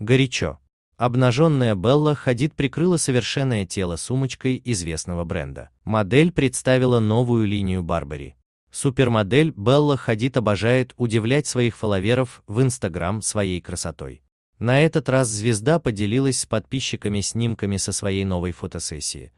Горячо. Обнаженная Белла Хадид прикрыла совершенное тело сумочкой известного бренда. Модель представила новую линию Барбари. Супермодель Белла Хадид обожает удивлять своих фолловеров в Инстаграм своей красотой. На этот раз звезда поделилась с подписчиками снимками со своей новой фотосессии.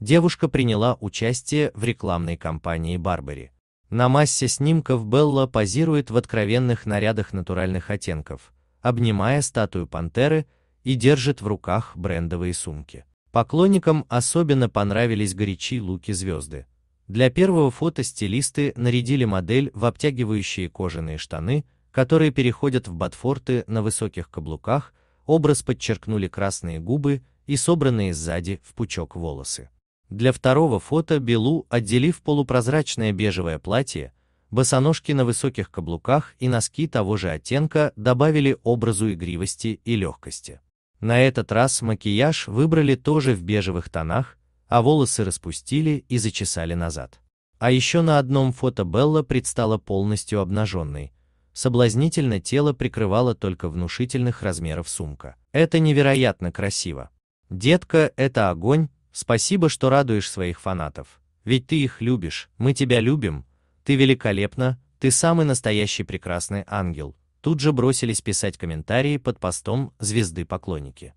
Девушка приняла участие в рекламной кампании Барбари. На массе снимков Белла позирует в откровенных нарядах натуральных оттенков – обнимая статую пантеры и держит в руках брендовые сумки. Поклонникам особенно понравились горячие луки звезды. Для первого фото стилисты нарядили модель в обтягивающие кожаные штаны, которые переходят в ботфорты на высоких каблуках, образ подчеркнули красные губы и собранные сзади в пучок волосы. Для второго фото Белу, отделив полупрозрачное бежевое платье, босоножки на высоких каблуках и носки того же оттенка добавили образу игривости и легкости. На этот раз макияж выбрали тоже в бежевых тонах, а волосы распустили и зачесали назад. А еще на одном фото Белла предстала полностью обнаженной. Соблазнительно тело прикрывало только внушительных размеров сумка. Это невероятно красиво. Детка, это огонь, спасибо, что радуешь своих фанатов. Ведь ты их любишь, мы тебя любим, ты великолепна, ты самый настоящий прекрасный ангел. Тут же бросились писать комментарии под постом звезды поклонники.